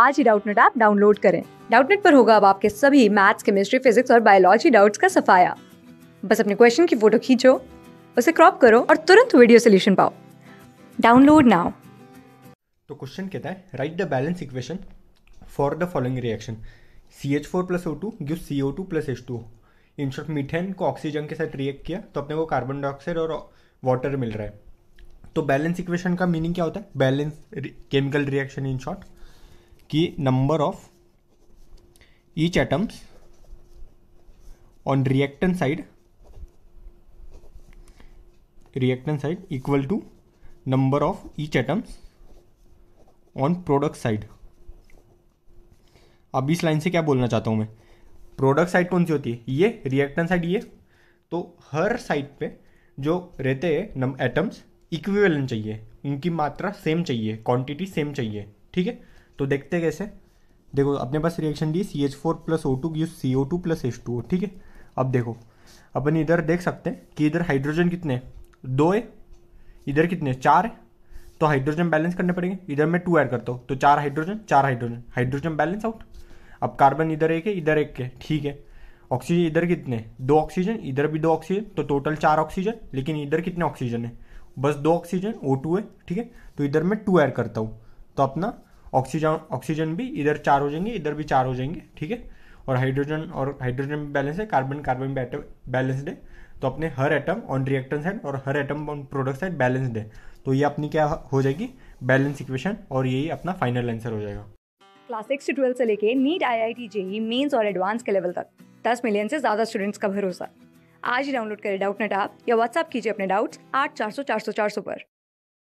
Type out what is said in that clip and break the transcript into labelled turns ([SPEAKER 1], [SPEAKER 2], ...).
[SPEAKER 1] आज ही Doubtnut app download करें डाउटनेट पर होगा अब आपके सभी मैथ्स केमिस्ट्री फिजिक्स और बायोलॉजी डाउट्स का सफाया बस अपने क्वेश्चन की फोटो खींचो उसे क्रॉप करो और तुरंत वीडियो सोल्यूशन पाओ डाउनलोड नाउ
[SPEAKER 2] तो क्वेश्चन कहता है write the balance equation for the following reaction C H four plus O two give C O two plus H two in short methane को ऑक्सीजन के साथ रिएक्ट किया तो अपने को कार्बन डाइऑक्साइड और वाटर मिल रहा है तो बैलेंस इक्वेशन का मीनिंग क्या होता है balance chemical reaction in short कि number of each atoms on reactant side reactant side equal to number of each atoms on product side अब इस लाइन से क्या बोलना चाहता हूं मैं प्रोडक्ट साइड कौन सी होती है ये रिएक्टन साइड ये तो हर साइड पे जो रहते हैं एटम्स इक्विवेलेंट चाहिए उनकी मात्रा सेम चाहिए क्वांटिटी सेम चाहिए ठीक है तो देखते कैसे देखो अपने पास रिएक्शन दी C H four plus O two use C O two plus H two O ठीक है अब देखो अपन इधर देख सकते हैं कि इधर हाइड्रोजन कितने दो है इधर कितने चार है तो हाइड्रोजन बैलेंस करने पड़ेंगे इधर मैं टू ऐड करता हूँ तो चार हाइड्रोजन चार हाइड्रोजन हाइड्रोजन बैलेंस आउट अब कार्बन इधर एक है इधर एक है ठीक है ऑक्सीजन इधर कितने दो ऑक्सीजन इधर भी दो ऑक्सीजन तो टोटल चार ऑक्सीजन लेकिन इधर कितने ऑक्सीजन है बस दो ऑक्सीजन ओ टू है ठीक है तो इधर मैं टू ऐड करता हूँ तो अपना ऑक्सीजन ऑक्सीजन भी इधर चार हो जाएंगे इधर भी चार हो जाएंगे ठीक है और हाइड्रोजन और हाइड्रोजन में बैलेंस है कार्बन कार्बन बैलेंस्ड है तो अपने हर एटम ऑन रिएक्टन साइड और हर atom on product side balanced है तो ये अपनी क्या हो जाएगी बैलेंस इक्वेशन और यही अपना फाइनल आंसर हो जाएगा
[SPEAKER 1] क्लास सिक्स से ट्वेल्व से लेके NEET I I T JEE Mains और एडवांस के लेवल तक दस मिलियन से ज़्यादा स्टूडेंट्स का भरोसा आज ही डाउनलोड करें डाउट नेट आप या व्हाट्सअप कीजिए अपने डाउट्स आठ चार सौ चार सौ चार सौ पर